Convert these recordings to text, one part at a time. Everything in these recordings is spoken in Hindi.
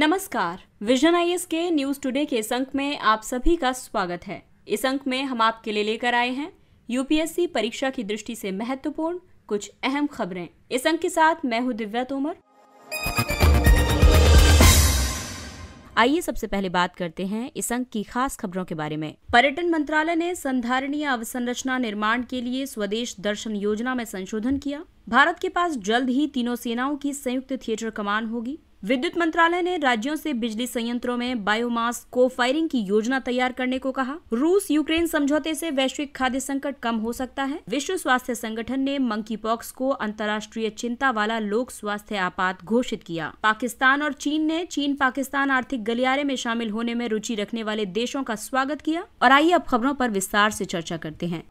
नमस्कार विजन आई के न्यूज टुडे के इस अंक में आप सभी का स्वागत है इस अंक में हम आपके लिए लेकर आए हैं यूपीएससी परीक्षा की दृष्टि से महत्वपूर्ण कुछ अहम खबरें इस अंक के साथ मैं हूँ दिव्या तोमर आइए सबसे पहले बात करते हैं इस अंक की खास खबरों के बारे में पर्यटन मंत्रालय ने संधारणीय अवसंरचना निर्माण के लिए स्वदेश दर्शन योजना में संशोधन किया भारत के पास जल्द ही तीनों सेनाओं की संयुक्त थिएटर कमान होगी विद्युत मंत्रालय ने राज्यों से बिजली संयंत्रों में बायोमास को फायरिंग की योजना तैयार करने को कहा रूस यूक्रेन समझौते से वैश्विक खाद्य संकट कम हो सकता है विश्व स्वास्थ्य संगठन ने मंकी पॉक्स को अंतर्राष्ट्रीय चिंता वाला लोक स्वास्थ्य आपात घोषित किया पाकिस्तान और चीन ने चीन पाकिस्तान आर्थिक गलियारे में शामिल होने में रुचि रखने वाले देशों का स्वागत किया और आइए अब खबरों आरोप विस्तार ऐसी चर्चा करते हैं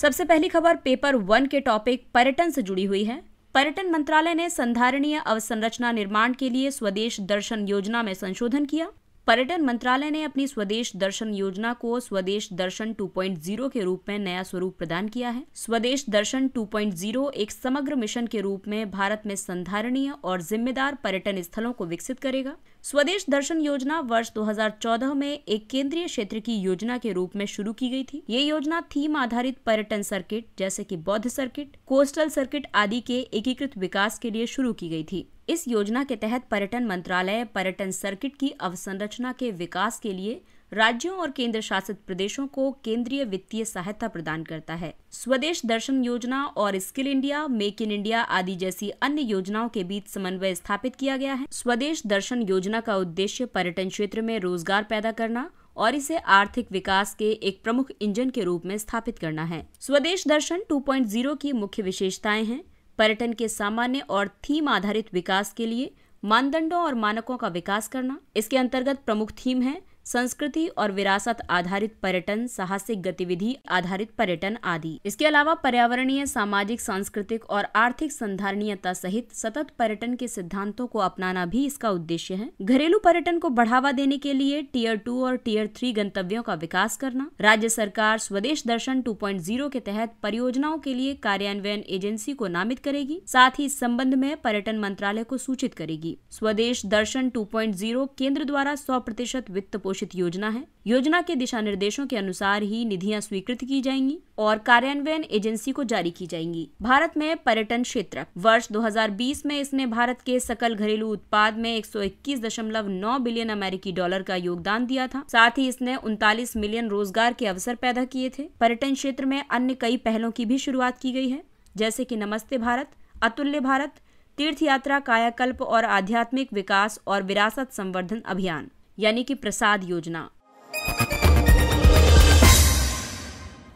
सबसे पहली खबर पेपर वन के टॉपिक पर्यटन से जुड़ी हुई है पर्यटन मंत्रालय ने संधारणीय अवसंरचना निर्माण के लिए स्वदेश दर्शन योजना में संशोधन किया पर्यटन मंत्रालय ने अपनी स्वदेश दर्शन योजना को स्वदेश दर्शन 2.0 के रूप में नया स्वरूप प्रदान किया है स्वदेश दर्शन 2.0 एक समग्र मिशन के रूप में भारत में संधारणीय और जिम्मेदार पर्यटन स्थलों को विकसित करेगा स्वदेश दर्शन योजना वर्ष 2014 में एक केंद्रीय क्षेत्र की योजना के रूप में शुरू की गई थी ये योजना थीम आधारित पर्यटन सर्किट जैसे कि बौद्ध सर्किट कोस्टल सर्किट आदि के एकीकृत विकास के लिए शुरू की गई थी इस योजना के तहत पर्यटन मंत्रालय पर्यटन सर्किट की अवसंरचना के विकास के लिए राज्यों और केंद्र शासित प्रदेशों को केंद्रीय वित्तीय सहायता प्रदान करता है स्वदेश दर्शन योजना और skill India make in India आदि जैसी अन्य योजनाओं के बीच समन्वय स्थापित किया गया है स्वदेश दर्शन योजना का उद्देश्य पर्यटन क्षेत्र में रोजगार पैदा करना और इसे आर्थिक विकास के एक प्रमुख इंजन के रूप में स्थापित करना है स्वदेश दर्शन 2.0 की मुख्य विशेषताएं हैं पर्यटन के सामान्य और थीम आधारित विकास के लिए मानदंडों और मानकों का विकास करना इसके अंतर्गत प्रमुख थीम है संस्कृति और विरासत आधारित पर्यटन साहसिक गतिविधि आधारित पर्यटन आदि इसके अलावा पर्यावरणीय सामाजिक सांस्कृतिक और आर्थिक संधारणीयता सहित सतत पर्यटन के सिद्धांतों को अपनाना भी इसका उद्देश्य है घरेलू पर्यटन को बढ़ावा देने के लिए टीयर टू और टीयर थ्री गंतव्यों का विकास करना राज्य सरकार स्वदेश दर्शन टू के तहत परियोजनाओं के लिए कार्यान्वयन एजेंसी को नामित करेगी साथ ही इस संबंध में पर्यटन मंत्रालय को सूचित करेगी स्वदेश दर्शन टू केंद्र द्वारा सौ प्रतिशत वित्त पोषण घोषित योजना है योजना के दिशा निर्देशों के अनुसार ही निधियां स्वीकृत की जाएंगी और कार्यान्वयन एजेंसी को जारी की जाएंगी भारत में पर्यटन क्षेत्र वर्ष 2020 में इसने भारत के सकल घरेलू उत्पाद में 121.9 बिलियन अमेरिकी डॉलर का योगदान दिया था साथ ही इसने उनतालीस मिलियन रोजगार के अवसर पैदा किए थे पर्यटन क्षेत्र में अन्य कई पहलों की भी शुरुआत की गई है जैसे की नमस्ते भारत अतुल्य भारत तीर्थ यात्रा कायाकल्प और आध्यात्मिक विकास और विरासत संवर्धन अभियान यानी कि प्रसाद योजना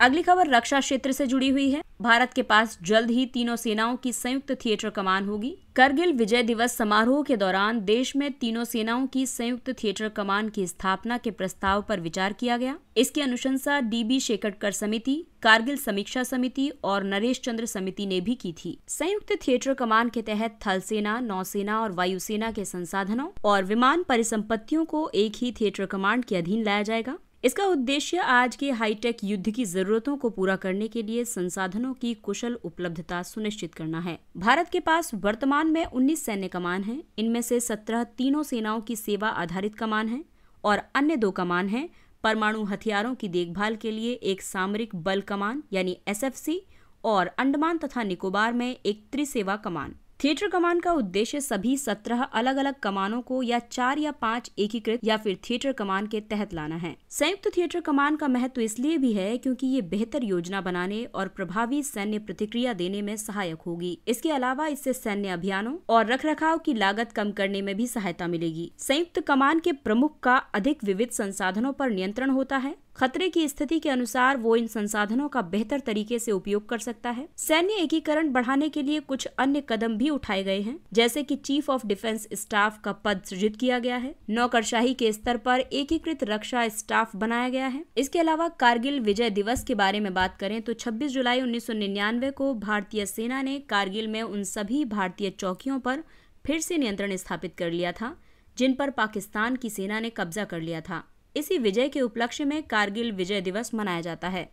अगली खबर रक्षा क्षेत्र से जुड़ी हुई है भारत के पास जल्द ही तीनों सेनाओं की संयुक्त थिएटर कमान होगी करगिल विजय दिवस समारोह के दौरान देश में तीनों सेनाओं की संयुक्त थिएटर कमान की स्थापना के प्रस्ताव पर विचार किया गया इसकी अनुशंसा डीबी शेखटकर समिति कारगिल समीक्षा समिति और नरेश चंद्र समिति ने भी की थी संयुक्त थिएटर कमान के तहत थल सेना नौसेना और वायुसेना के संसाधनों और विमान परिसंपत्तियों को एक ही थिएटर कमांड के अधीन लाया जाएगा इसका उद्देश्य आज के हाईटेक युद्ध की जरूरतों को पूरा करने के लिए संसाधनों की कुशल उपलब्धता सुनिश्चित करना है भारत के पास वर्तमान में 19 सैन्य कमान हैं, इनमें से 17 तीनों सेनाओं की सेवा आधारित कमान है और अन्य दो कमान हैं परमाणु हथियारों की देखभाल के लिए एक सामरिक बल कमान यानी एसएफसी और अंडमान तथा निकोबार में एक त्रिसेवा कमान थिएटर कमान का उद्देश्य सभी सत्रह अलग अलग कमानों को या चार या पाँच एकीकृत या फिर थिएटर कमान के तहत लाना है संयुक्त थिएटर कमान का महत्व इसलिए भी है क्योंकि ये बेहतर योजना बनाने और प्रभावी सैन्य प्रतिक्रिया देने में सहायक होगी इसके अलावा इससे सैन्य अभियानों और रख की लागत कम करने में भी सहायता मिलेगी संयुक्त कमान के प्रमुख का अधिक विविध संसाधनों पर नियंत्रण होता है खतरे की स्थिति के अनुसार वो इन संसाधनों का बेहतर तरीके से उपयोग कर सकता है सैन्य एकीकरण बढ़ाने के लिए कुछ अन्य कदम भी उठाए गए हैं जैसे कि चीफ ऑफ डिफेंस स्टाफ का पद सृजित किया गया है नौकरशाही के स्तर पर एकीकृत रक्षा स्टाफ बनाया गया है इसके अलावा कारगिल विजय दिवस के बारे में बात करें तो छब्बीस जुलाई उन्नीस को भारतीय सेना ने कारगिल में उन सभी भारतीय चौकियों पर फिर से नियंत्रण स्थापित कर लिया था जिन पर पाकिस्तान की सेना ने कब्जा कर लिया था इसी विजय के उपलक्ष्य में कारगिल विजय दिवस मनाया जाता है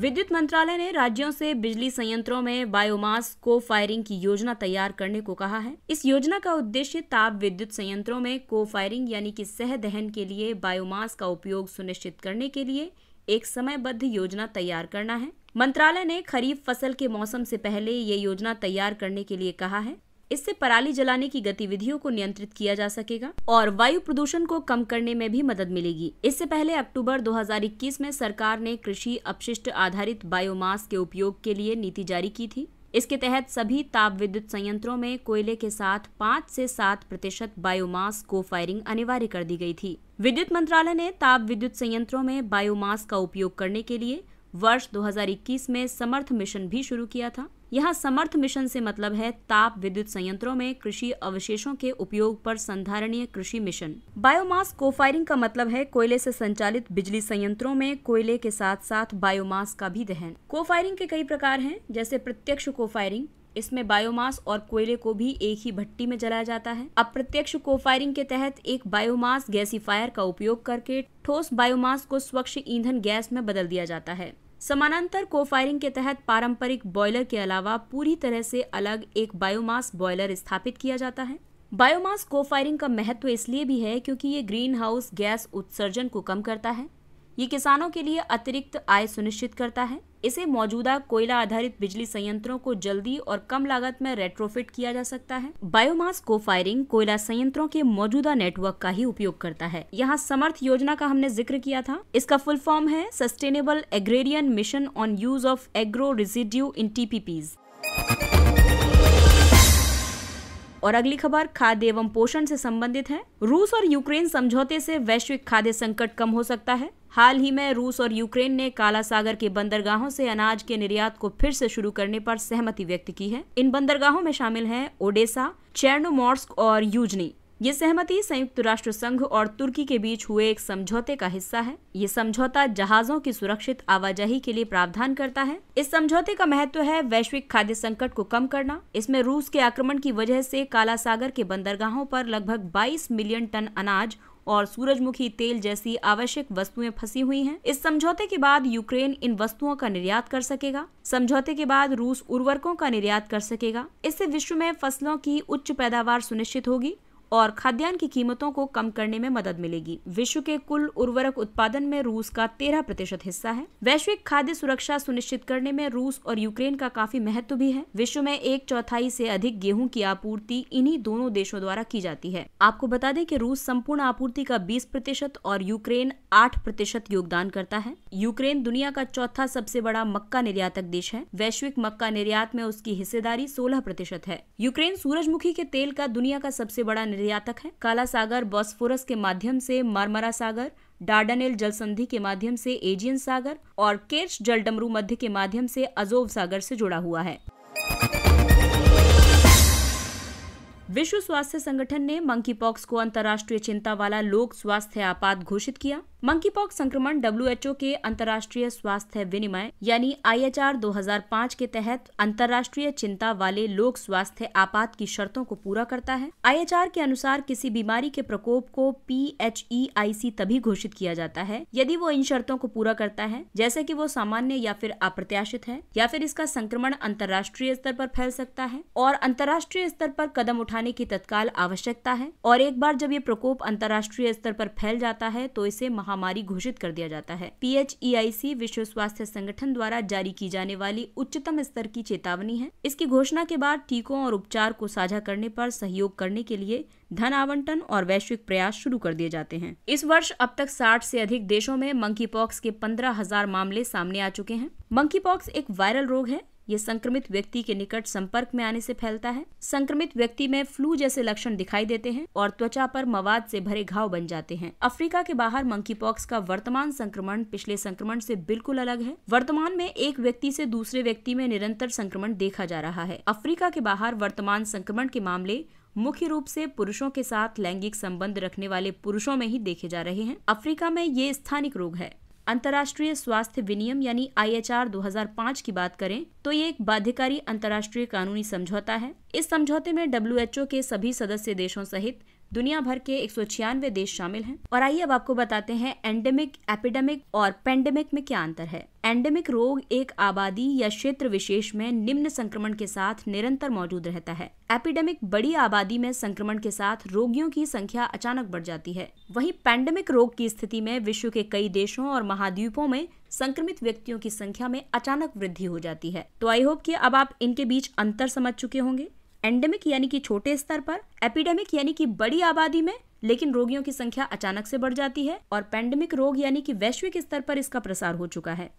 विद्युत मंत्रालय ने राज्यों से बिजली संयंत्रों में बायोमास को फायरिंग की योजना तैयार करने को कहा है इस योजना का उद्देश्य ताप विद्युत संयंत्रों में को फायरिंग यानी कि सह दहन के लिए बायोमास का उपयोग सुनिश्चित करने के लिए एक समयबद्ध योजना तैयार करना है मंत्रालय ने खरीफ फसल के मौसम से पहले ये योजना तैयार करने के लिए कहा है इससे पराली जलाने की गतिविधियों को नियंत्रित किया जा सकेगा और वायु प्रदूषण को कम करने में भी मदद मिलेगी इससे पहले अक्टूबर 2021 में सरकार ने कृषि अपशिष्ट आधारित बायोमास के उपयोग के लिए नीति जारी की थी इसके तहत सभी ताप विद्युत संयंत्रों में कोयले के साथ पाँच से सात प्रतिशत बायोमास को फायरिंग अनिवार्य कर दी गई थी विद्युत मंत्रालय ने ताप विद्युत संयंत्रों में बायोमास का उपयोग करने के लिए वर्ष 2021 में समर्थ मिशन भी शुरू किया था यहाँ समर्थ मिशन से मतलब है ताप विद्युत संयंत्रों में कृषि अवशेषों के उपयोग पर संधारणीय कृषि मिशन बायोमास कोफायरिंग का मतलब है कोयले से संचालित बिजली संयंत्रों में कोयले के साथ साथ बायोमास का भी दहन कोफायरिंग के कई प्रकार हैं जैसे प्रत्यक्ष कोफायरिंग इसमें बायोमास और कोयले को भी एक ही भट्टी में जलाया जाता है अप्रत्यक्ष कोफायरिंग के तहत एक बायोमास गैसीफायर का उपयोग करके ठोस बायोमास को स्वच्छ ईंधन गैस में बदल दिया जाता है समानांतर कोफायरिंग के तहत पारंपरिक बॉयलर के अलावा पूरी तरह से अलग एक बायोमास बॉयलर स्थापित किया जाता है बायोमास फायरिंग का महत्व इसलिए भी है क्योंकि ये ग्रीन हाउस गैस उत्सर्जन को कम करता है ये किसानों के लिए अतिरिक्त आय सुनिश्चित करता है इसे मौजूदा कोयला आधारित बिजली संयंत्रों को जल्दी और कम लागत में रेट्रोफिट किया जा सकता है बायोमास को फायरिंग कोयला संयंत्रों के मौजूदा नेटवर्क का ही उपयोग करता है यहाँ समर्थ योजना का हमने जिक्र किया था इसका फुल फॉर्म है sustainable agrarian mission on use of agro residue in TPPs और अगली खबर खाद्य एवं पोषण से संबंधित है रूस और यूक्रेन समझौते से वैश्विक खाद्य संकट कम हो सकता है हाल ही में रूस और यूक्रेन ने काला सागर के बंदरगाहों से अनाज के निर्यात को फिर से शुरू करने पर सहमति व्यक्त की है इन बंदरगाहों में शामिल हैं ओडेसा मॉर्स्क और यूजनी ये सहमति संयुक्त राष्ट्र संघ और तुर्की के बीच हुए एक समझौते का हिस्सा है ये समझौता जहाजों की सुरक्षित आवाजाही के लिए प्रावधान करता है इस समझौते का महत्व है वैश्विक खाद्य संकट को कम करना इसमें रूस के आक्रमण की वजह से काला सागर के बंदरगाहों पर लगभग 22 मिलियन टन अनाज और सूरजमुखी तेल जैसी आवश्यक वस्तुएं फंसी हुई हैं इस समझौते के बाद यूक्रेन इन वस्तुओं का निर्यात कर सकेगा समझौते के बाद रूस उर्वरकों का निर्यात कर सकेगा इससे विश्व में फसलों की उच्च पैदावार सुनिश्चित होगी और खाद्यान्न की कीमतों को कम करने में मदद मिलेगी विश्व के कुल उर्वरक उत्पादन में रूस का तेरह प्रतिशत हिस्सा है वैश्विक खाद्य सुरक्षा सुनिश्चित करने में रूस और यूक्रेन का काफी महत्व भी है विश्व में एक चौथाई से अधिक गेहूं की आपूर्ति इन्हीं दोनों देशों द्वारा की जाती है आपको बता दें कि रूस संपूर्ण आपूर्ति का 20 प्रतिशत और यूक्रेन 8 प्रतिशत योगदान करता है यूक्रेन दुनिया का चौथा सबसे बड़ा मक्का निर्यातक देश है वैश्विक मक्का निर्यात में उसकी हिस्सेदारी सोलह प्रतिशत है यूक्रेन सूरजमुखी के तेल का दुनिया का सबसे बड़ा प्रक्रिया तक है काला सागर बॉस्फोरस के माध्यम से मारमरा सागर डार्डनेल जल संधि के माध्यम से एजियन सागर और केर्च जलडमरू मध्य के माध्यम से अजोव सागर से जुड़ा हुआ है विश्व स्वास्थ्य संगठन ने मंकी पॉक्स को अंतर्राष्ट्रीय चिंता वाला लोक स्वास्थ्य आपात घोषित किया मंकी पॉक्स संक्रमण डब्ल्यू के अंतर्राष्ट्रीय स्वास्थ्य विनिमय यानी आई 2005 के तहत अंतर्राष्ट्रीय चिंता वाले लोक स्वास्थ्य आपात की शर्तों को पूरा करता है आई के अनुसार किसी बीमारी के प्रकोप को पी e तभी घोषित किया जाता है यदि वो इन शर्तों को पूरा करता है जैसे की वो सामान्य या फिर अप्रत्याशित है या फिर इसका संक्रमण अंतर्राष्ट्रीय स्तर पर फैल सकता है और अंतर्राष्ट्रीय स्तर पर कदम उठा उठाने की तत्काल आवश्यकता है और एक बार जब ये प्रकोप अंतर्राष्ट्रीय स्तर पर फैल जाता है तो इसे महामारी घोषित कर दिया जाता है पी विश्व स्वास्थ्य संगठन द्वारा जारी की जाने वाली उच्चतम स्तर की चेतावनी है इसकी घोषणा के बाद टीकों और उपचार को साझा करने पर सहयोग करने के लिए धन आवंटन और वैश्विक प्रयास शुरू कर दिए जाते हैं इस वर्ष अब तक 60 से अधिक देशों में मंकी पॉक्स के पंद्रह हजार मामले सामने आ चुके हैं मंकी पॉक्स एक वायरल रोग है ये संक्रमित व्यक्ति के निकट संपर्क में आने से फैलता है संक्रमित व्यक्ति में फ्लू जैसे लक्षण दिखाई देते हैं और त्वचा पर मवाद से भरे घाव बन जाते हैं अफ्रीका के बाहर मंकी पॉक्स का वर्तमान संक्रमण पिछले संक्रमण से बिल्कुल अलग है वर्तमान में एक व्यक्ति से दूसरे व्यक्ति में निरंतर संक्रमण देखा जा रहा है अफ्रीका के बाहर वर्तमान संक्रमण के मामले मुख्य रूप से पुरुषों के साथ लैंगिक संबंध रखने वाले पुरुषों में ही देखे जा रहे हैं अफ्रीका में ये स्थानिक रोग है अंतर्राष्ट्रीय स्वास्थ्य विनियम यानी आई 2005 की बात करें तो ये एक बाध्यकारी अंतर्राष्ट्रीय कानूनी समझौता है इस समझौते में डब्ल्यू के सभी सदस्य देशों सहित दुनिया भर के एक देश शामिल हैं और आइए अब आपको बताते हैं एंडेमिक एपिडेमिक और पेंडेमिक में क्या अंतर है एंडेमिक रोग एक आबादी या क्षेत्र विशेष में निम्न संक्रमण के साथ निरंतर मौजूद रहता है एपिडेमिक बड़ी आबादी में संक्रमण के साथ रोगियों की संख्या अचानक बढ़ जाती है वहीं पैंडेमिक रोग की स्थिति में विश्व के कई देशों और महाद्वीपों में संक्रमित व्यक्तियों की संख्या में अचानक वृद्धि हो जाती है तो आई होप कि अब आप इनके बीच अंतर समझ चुके होंगे एंडेमिक यानी कि छोटे स्तर पर एपिडेमिक यानी कि बड़ी आबादी में लेकिन रोगियों की संख्या अचानक से बढ़ जाती है और पैंडेमिक रोग यानी कि वैश्विक स्तर पर इसका प्रसार हो चुका है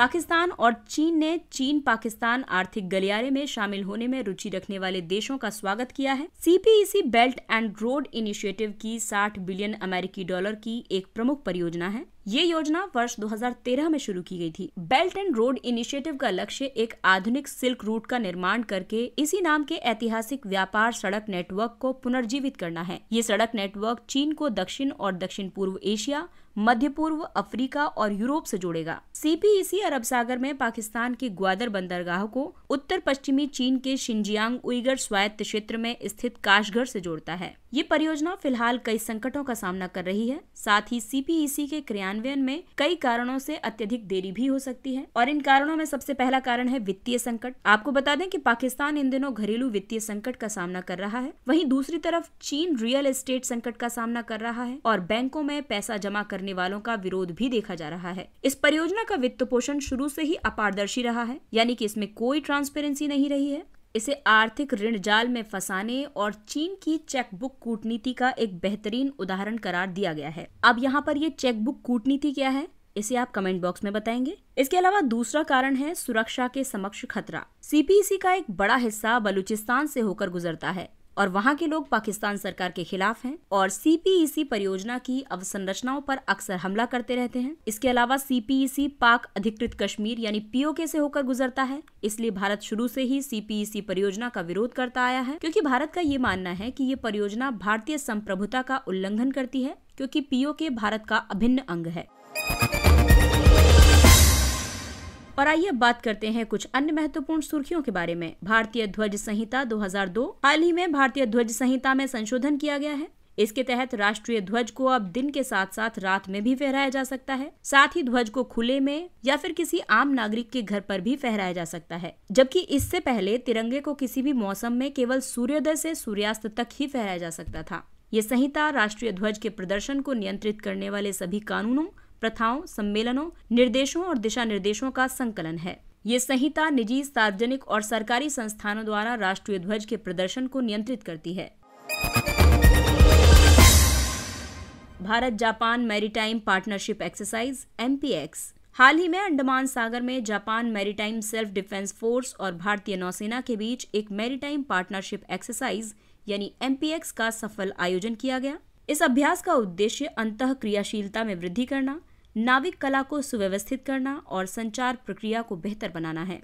पाकिस्तान और चीन ने चीन पाकिस्तान आर्थिक गलियारे में शामिल होने में रुचि रखने वाले देशों का स्वागत किया है CPEC belt and road initiative की 60 बिलियन अमेरिकी डॉलर की एक प्रमुख परियोजना है ये योजना वर्ष 2013 में शुरू की गई थी बेल्ट एंड रोड इनिशिएटिव का लक्ष्य एक आधुनिक सिल्क रूट का निर्माण करके इसी नाम के ऐतिहासिक व्यापार सड़क नेटवर्क को पुनर्जीवित करना है ये सड़क नेटवर्क चीन को दक्षिण और दक्षिण पूर्व एशिया मध्य पूर्व अफ्रीका और यूरोप से जोड़ेगा सीपीईसी अरब सागर में पाकिस्तान के ग्वादर बंदरगाह को उत्तर पश्चिमी चीन के शिंजियांग उइगर स्वायत्त क्षेत्र में स्थित काशघर से जोड़ता है ये परियोजना फिलहाल कई संकटों का सामना कर रही है साथ ही सीपीईसी e के क्रियान्वयन में कई कारणों से अत्यधिक देरी भी हो सकती है और इन कारणों में सबसे पहला कारण है वित्तीय संकट आपको बता दें कि पाकिस्तान इन दिनों घरेलू वित्तीय संकट का सामना कर रहा है वहीं दूसरी तरफ चीन रियल एस्टेट संकट का सामना कर रहा है और बैंकों में पैसा जमा करने वालों का विरोध भी देखा जा रहा है इस परियोजना का वित्त पोषण शुरू से ही अपारदर्शी रहा है यानी कि इसमें कोई ट्रांसपेरेंसी नहीं रही है इसे आर्थिक ऋण जाल में फंसाने और चीन की चेकबुक कूटनीति का एक बेहतरीन उदाहरण करार दिया गया है अब यहाँ पर ये चेकबुक कूटनीति क्या है इसे आप कमेंट बॉक्स में बताएंगे इसके अलावा दूसरा कारण है सुरक्षा के समक्ष खतरा सीपीसी का एक बड़ा हिस्सा बलूचिस्तान से होकर गुजरता है और वहाँ के लोग पाकिस्तान सरकार के खिलाफ हैं और सीपीईसी e परियोजना की अवसंरचनाओं पर अक्सर हमला करते रहते हैं इसके अलावा सीपीईसी e पाक अधिकृत कश्मीर यानी पीओके से होकर गुजरता है इसलिए भारत शुरू से ही सीपीईसी e परियोजना का विरोध करता आया है क्योंकि भारत का ये मानना है कि ये परियोजना भारतीय संप्रभुता का उल्लंघन करती है क्योंकि पीओके भारत का अभिन्न अंग है और आइए अब बात करते हैं कुछ अन्य महत्वपूर्ण सुर्खियों के बारे में भारतीय ध्वज संहिता 2002 हाल ही में भारतीय ध्वज संहिता में संशोधन किया गया है इसके तहत राष्ट्रीय ध्वज को अब दिन के साथ साथ रात में भी फहराया जा सकता है साथ ही ध्वज को खुले में या फिर किसी आम नागरिक के घर पर भी फहराया जा सकता है जबकि इससे पहले तिरंगे को किसी भी मौसम में केवल सूर्योदय से सूर्यास्त तक ही फहराया जा सकता था ये संहिता राष्ट्रीय ध्वज के प्रदर्शन को नियंत्रित करने वाले सभी कानूनों प्रथाओं सम्मेलनों निर्देशों और दिशा निर्देशों का संकलन है ये संहिता निजी सार्वजनिक और सरकारी संस्थानों द्वारा राष्ट्रीय ध्वज के प्रदर्शन को नियंत्रित करती है Bharat Japan maritime partnership exercise एम हाल ही में अंडमान सागर में Japan maritime self defence force और भारतीय नौसेना के बीच एक मैरीटाइम पार्टनरशिप एक्सरसाइज यानी एम का सफल आयोजन किया गया इस अभ्यास का उद्देश्य अंत क्रियाशीलता में वृद्धि करना नाविक कला को सुव्यवस्थित करना और संचार प्रक्रिया को बेहतर बनाना है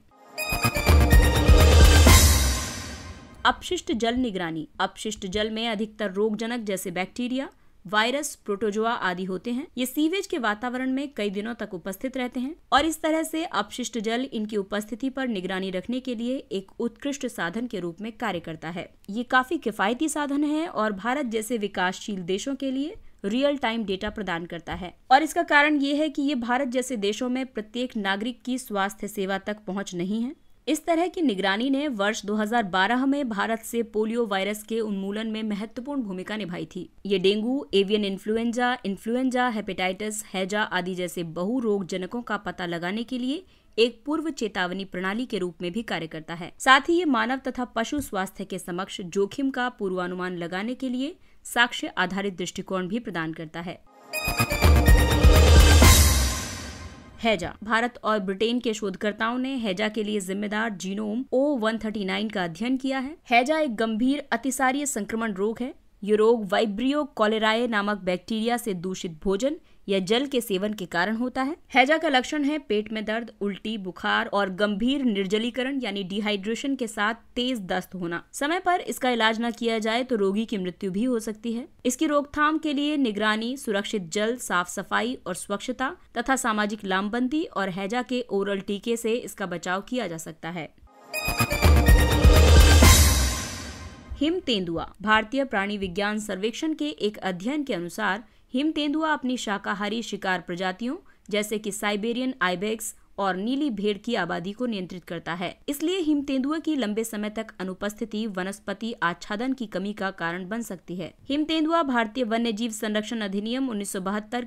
अपशिष्ट जल निगरानी अपशिष्ट जल में अधिकतर रोगजनक जैसे बैक्टीरिया वायरस प्रोटोजोआ आदि होते हैं ये सीवेज के वातावरण में कई दिनों तक उपस्थित रहते हैं और इस तरह से अपशिष्ट जल इनकी उपस्थिति पर निगरानी रखने के लिए एक उत्कृष्ट साधन के रूप में कार्य करता है ये काफी किफायती साधन है और भारत जैसे विकासशील देशों के लिए रियल टाइम डेटा प्रदान करता है और इसका कारण ये है कि ये भारत जैसे देशों में प्रत्येक नागरिक की स्वास्थ्य सेवा तक पहुँच नहीं है इस तरह की निगरानी ने वर्ष 2012 में भारत से पोलियो वायरस के उन्मूलन में महत्वपूर्ण भूमिका निभाई थी ये dengue avian influenza influenza hepatitis हैजा आदि जैसे बहु रोग जनकों का पता लगाने के लिए एक पूर्व चेतावनी प्रणाली के रूप में भी कार्य करता है साथ ही ये मानव तथा पशु स्वास्थ्य के समक्ष जोखिम का पूर्वानुमान लगाने के लिए साक्ष्य आधारित दृष्टिकोण भी प्रदान करता है हैजा भारत और ब्रिटेन के शोधकर्ताओं ने हैजा के लिए जिम्मेदार जीनोम ओ नाइन का अध्ययन किया है हैजा एक गंभीर अतिसारीय संक्रमण रोग है ये रोग वाइब्रियो कॉलेराए नामक बैक्टीरिया से दूषित भोजन या जल के सेवन के कारण होता है हैजा का लक्षण है पेट में दर्द उल्टी बुखार और गंभीर निर्जलीकरण यानी डिहाइड्रेशन के साथ तेज दस्त होना समय पर इसका इलाज न किया जाए तो रोगी की मृत्यु भी हो सकती है इसकी रोकथाम के लिए निगरानी सुरक्षित जल साफ सफाई और स्वच्छता तथा सामाजिक लामबंदी और हैजा के ओरल टीके से इसका बचाव किया जा सकता है हिम तेंदुआ भारतीय प्राणी विज्ञान सर्वेक्षण के एक अध्ययन के अनुसार हिम तेंदुआ अपनी शाकाहारी शिकार प्रजातियों जैसे कि साइबेरियन आइबेक्स और नीली भेड़ की आबादी को नियंत्रित करता है इसलिए हिम तेंदुए की लंबे समय तक अनुपस्थिति वनस्पति आच्छादन की कमी का कारण बन सकती है हिम तेंदुआ भारतीय वन्य जीव संरक्षण अधिनियम उन्नीस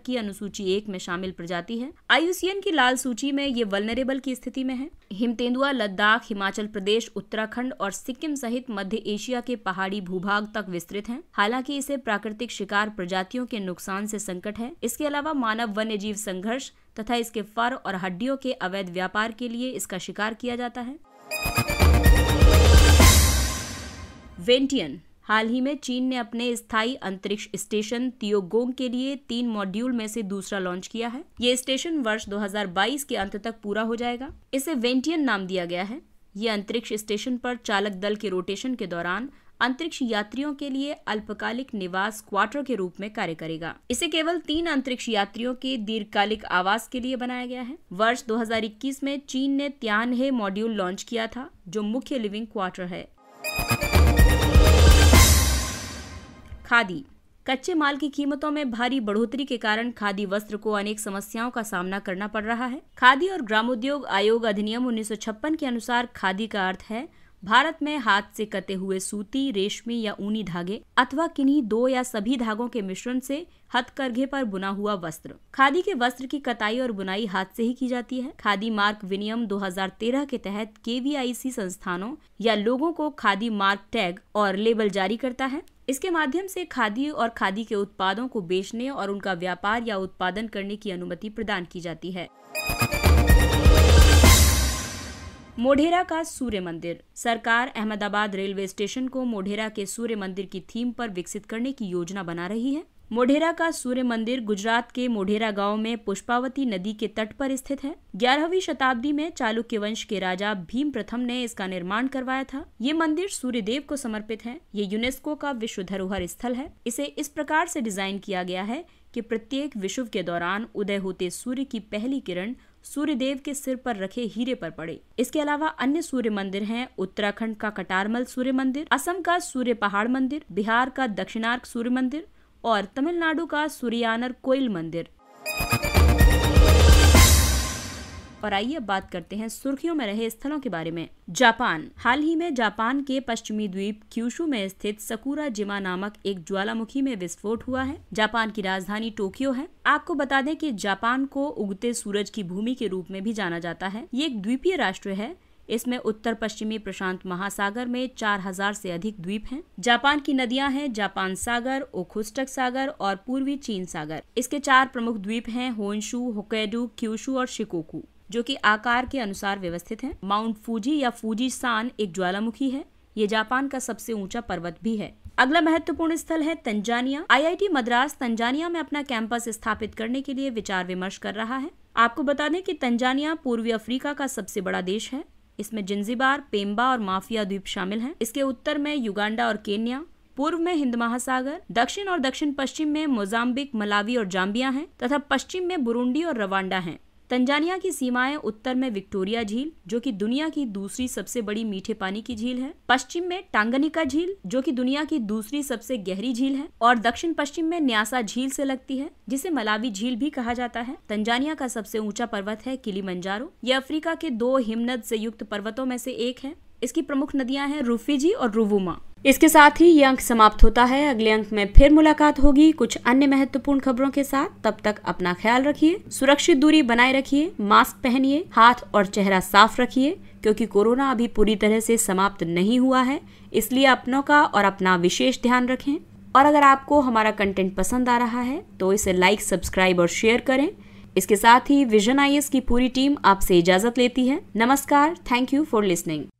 की अनुसूची एक में शामिल प्रजाति है आयुसीएन की लाल सूची में ये वलनरेबल की स्थिति में है हिम तेंदुआ लद्दाख हिमाचल प्रदेश उत्तराखंड और सिक्किम सहित मध्य एशिया के पहाड़ी भूभाग तक विस्तृत है हालांकि इसे प्राकृतिक शिकार प्रजातियों के नुकसान से संकट है इसके अलावा मानव वन्य जीव संघर्ष तथा इसके फर और हड्डियों के अवैध व्यापार के लिए इसका शिकार किया जाता है वेंटियन हाल ही में चीन ने अपने स्थायी अंतरिक्ष स्टेशन तियोगोंग के लिए तीन मॉड्यूल में से दूसरा लॉन्च किया है ये स्टेशन वर्ष 2022 के अंत तक पूरा हो जाएगा इसे वेंटियन नाम दिया गया है ये अंतरिक्ष स्टेशन पर चालक दल के रोटेशन के दौरान अंतरिक्ष यात्रियों के लिए अल्पकालिक निवास क्वार्टर के रूप में कार्य करेगा इसे केवल तीन अंतरिक्ष यात्रियों के दीर्घकालिक आवास के लिए बनाया गया है वर्ष 2021 में चीन ने हे मॉड्यूल लॉन्च किया था जो मुख्य लिविंग क्वार्टर है खादी कच्चे माल की कीमतों में भारी बढ़ोतरी के कारण खादी वस्त्र को अनेक समस्याओं का सामना करना पड़ रहा है खादी और ग्रामोद्योग आयोग अधिनियम उन्नीस के अनुसार खादी का अर्थ है भारत में हाथ से कटे हुए सूती रेशमी या ऊनी धागे अथवा किन्हीं दो या सभी धागों के मिश्रण से हथकरघे पर बुना हुआ वस्त्र खादी के वस्त्र की कताई और बुनाई हाथ से ही की जाती है खादी मार्क विनियम 2013 के तहत के संस्थानों या लोगों को खादी मार्क टैग और लेबल जारी करता है इसके माध्यम से खादी और खादी के उत्पादों को बेचने और उनका व्यापार या उत्पादन करने की अनुमति प्रदान की जाती है मोढेरा का सूर्य मंदिर सरकार अहमदाबाद रेलवे स्टेशन को मोढेरा के सूर्य मंदिर की थीम पर विकसित करने की योजना बना रही है मोढेरा का सूर्य मंदिर गुजरात के मोढेरा गांव में पुष्पावती नदी के तट पर स्थित है ग्यारहवीं शताब्दी में चालुक्य वंश के राजा भीम प्रथम ने इसका निर्माण करवाया था ये मंदिर सूर्य देव को समर्पित है ये यूनेस्को का विश्व धरोहर स्थल है इसे इस प्रकार से डिजाइन किया गया है कि प्रत्येक विश्व के दौरान उदय होते सूर्य की पहली किरण सूर्यदेव के सिर पर रखे हीरे पर पड़े इसके अलावा अन्य सूर्य मंदिर हैं उत्तराखंड का कटारमल सूर्य मंदिर असम का सूर्य पहाड़ मंदिर बिहार का दक्षिणार्क सूर्य मंदिर और तमिलनाडु का सूर्यानर कोयल मंदिर और आइए अब बात करते हैं सुर्खियों में रहे स्थलों के बारे में जापान हाल ही में जापान के पश्चिमी द्वीप क्यूशु में स्थित सकुरा जिमा नामक एक ज्वालामुखी में विस्फोट हुआ है जापान की राजधानी टोक्यो है आपको बता दें कि जापान को उगते सूरज की भूमि के रूप में भी जाना जाता है ये एक द्वीपीय राष्ट्र है इसमें उत्तर पश्चिमी प्रशांत महासागर में 4000 से अधिक द्वीप हैं। जापान की नदियां हैं जापान सागर ओखुस्टक सागर और पूर्वी चीन सागर इसके चार प्रमुख द्वीप हैं होन्शू होकेडू क्यूशू और शिकोकू जो कि आकार के अनुसार व्यवस्थित हैं माउंट फूजी या फूजी सान एक ज्वालामुखी है ये जापान का सबसे ऊंचा पर्वत भी है अगला महत्वपूर्ण स्थल है तंजानिया आईआईटी मद्रास तंजानिया में अपना कैंपस स्थापित करने के लिए विचार विमर्श कर रहा है आपको बता दें कि तंजानिया पूर्वी अफ्रीका का सबसे बड़ा देश है इसमें जिंजीबार पेम्बा और माफिया द्वीप शामिल हैं इसके उत्तर में युगांडा और केन्या पूर्व में हिंद महासागर दक्षिण और दक्षिण पश्चिम में मोजाम्बिक मलावी और जाम्बिया हैं तथा पश्चिम में बुरुंडी और रवांडा हैं तंजानिया की सीमाएं उत्तर में विक्टोरिया झील जो कि दुनिया की दूसरी सबसे बड़ी मीठे पानी की झील है पश्चिम में टांगनिका झील जो कि दुनिया की दूसरी सबसे गहरी झील है और दक्षिण पश्चिम में न्यासा झील से लगती है जिसे मलावी झील भी कहा जाता है तंजानिया का सबसे ऊंचा पर्वत है किली मंजारो ये अफ्रीका के दो हिमनद से युक्त पर्वतों में से एक है इसकी प्रमुख नदियां हैं रूफीजी और रूवुमा इसके साथ ही ये अंक समाप्त होता है अगले अंक में फिर मुलाकात होगी कुछ अन्य महत्वपूर्ण खबरों के साथ तब तक अपना ख्याल रखिए सुरक्षित दूरी बनाए रखिए मास्क पहनिए हाथ और चेहरा साफ रखिए क्योंकि कोरोना अभी पूरी तरह से समाप्त नहीं हुआ है इसलिए अपनों का और अपना विशेष ध्यान रखें और अगर आपको हमारा कंटेंट पसंद आ रहा है तो इसे लाइक सब्सक्राइब और शेयर करें इसके साथ ही विजन आई की पूरी टीम आपसे इजाजत लेती है नमस्कार थैंक यू फॉर लिसनिंग